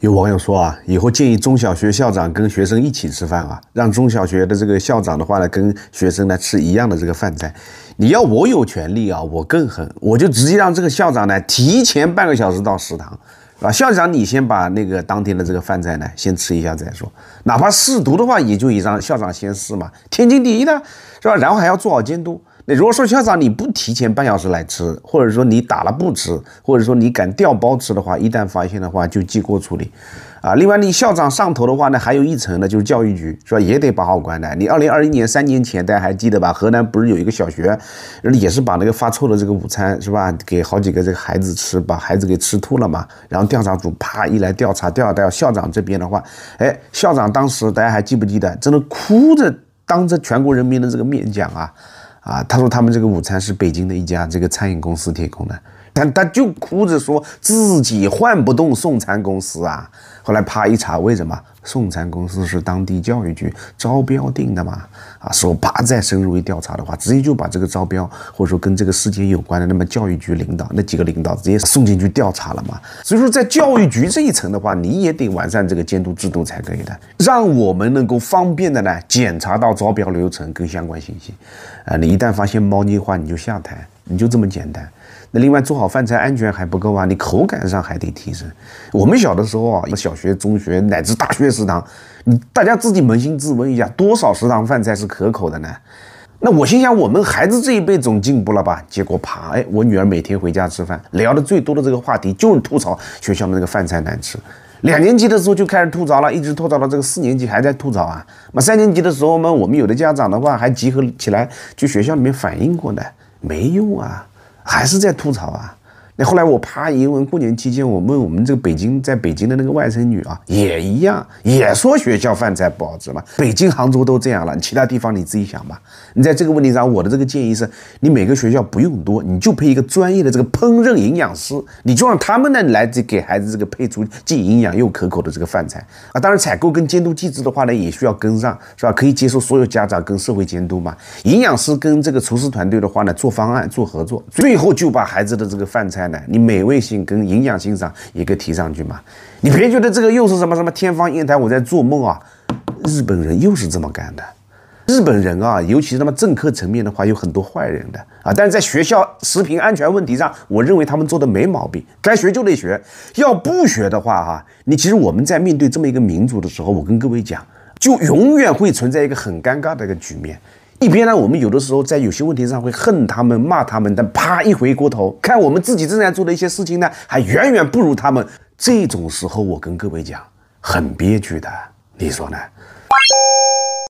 有网友说啊，以后建议中小学校长跟学生一起吃饭啊，让中小学的这个校长的话呢，跟学生呢吃一样的这个饭菜。你要我有权利啊，我更狠，我就直接让这个校长呢提前半个小时到食堂，啊，校长你先把那个当天的这个饭菜呢先吃一下再说，哪怕试毒的话，也就以让校长先试嘛，天经地义的，是吧？然后还要做好监督。那如果说校长你不提前半小时来吃，或者说你打了不吃，或者说你敢调包吃的话，一旦发现的话就记过处理，啊，另外你校长上头的话呢，还有一层呢，就是教育局是吧，也得把好关的。你二零二一年三年前，大家还记得吧？河南不是有一个小学，也是把那个发臭的这个午餐是吧？给好几个这个孩子吃，把孩子给吃吐了嘛？然后调查组啪一来调查，调查到校长这边的话，哎，校长当时大家还记不记得，真的哭着当着全国人民的这个面讲啊？啊，他说他们这个午餐是北京的一家这个餐饮公司提供的。但他就哭着说自己换不动送餐公司啊！后来啪一查，为什么送餐公司是当地教育局招标定的嘛？啊，说扒再深入一调查的话，直接就把这个招标或者说跟这个事件有关的那么教育局领导那几个领导直接送进去调查了嘛？所以说在教育局这一层的话，你也得完善这个监督制度才可以的，让我们能够方便的呢检查到招标流程跟相关信息，啊，你一旦发现猫腻的话，你就下台。你就这么简单，那另外做好饭菜安全还不够啊，你口感上还得提升。我们小的时候啊，小学、中学乃至大学食堂，你大家自己扪心自问一下，多少食堂饭菜是可口的呢？那我心想，我们孩子这一辈总进步了吧？结果爬，哎，我女儿每天回家吃饭，聊的最多的这个话题就是吐槽学校的那个饭菜难吃。两年级的时候就开始吐槽了，一直吐槽到这个四年级还在吐槽啊。那三年级的时候呢，我们有的家长的话还集合起来去学校里面反映过呢。没用啊，还是在吐槽啊。后来我爬因为过年期间，我问我们这个北京，在北京的那个外甥女啊，也一样，也说学校饭菜不好吃嘛。北京、杭州都这样了，其他地方你自己想吧。你在这个问题上，我的这个建议是，你每个学校不用多，你就配一个专业的这个烹饪营养师，你就让他们呢来这给孩子这个配出既营养又可口的这个饭菜啊。当然，采购跟监督机制的话呢，也需要跟上，是吧？可以接受所有家长跟社会监督嘛？营养师跟这个厨师团队的话呢，做方案、做合作，最后就把孩子的这个饭菜。你美味性跟营养性上也给提上去嘛？你别觉得这个又是什么什么天方夜谭，我在做梦啊！日本人又是这么干的，日本人啊，尤其是他政客层面的话，有很多坏人的啊。但是在学校食品安全问题上，我认为他们做的没毛病，该学就得学，要不学的话哈，你其实我们在面对这么一个民族的时候，我跟各位讲，就永远会存在一个很尴尬的一个局面。一边呢，我们有的时候在有些问题上会恨他们、骂他们，但啪一回过头看我们自己正在做的一些事情呢，还远远不如他们。这种时候，我跟各位讲，很憋屈的，你说呢？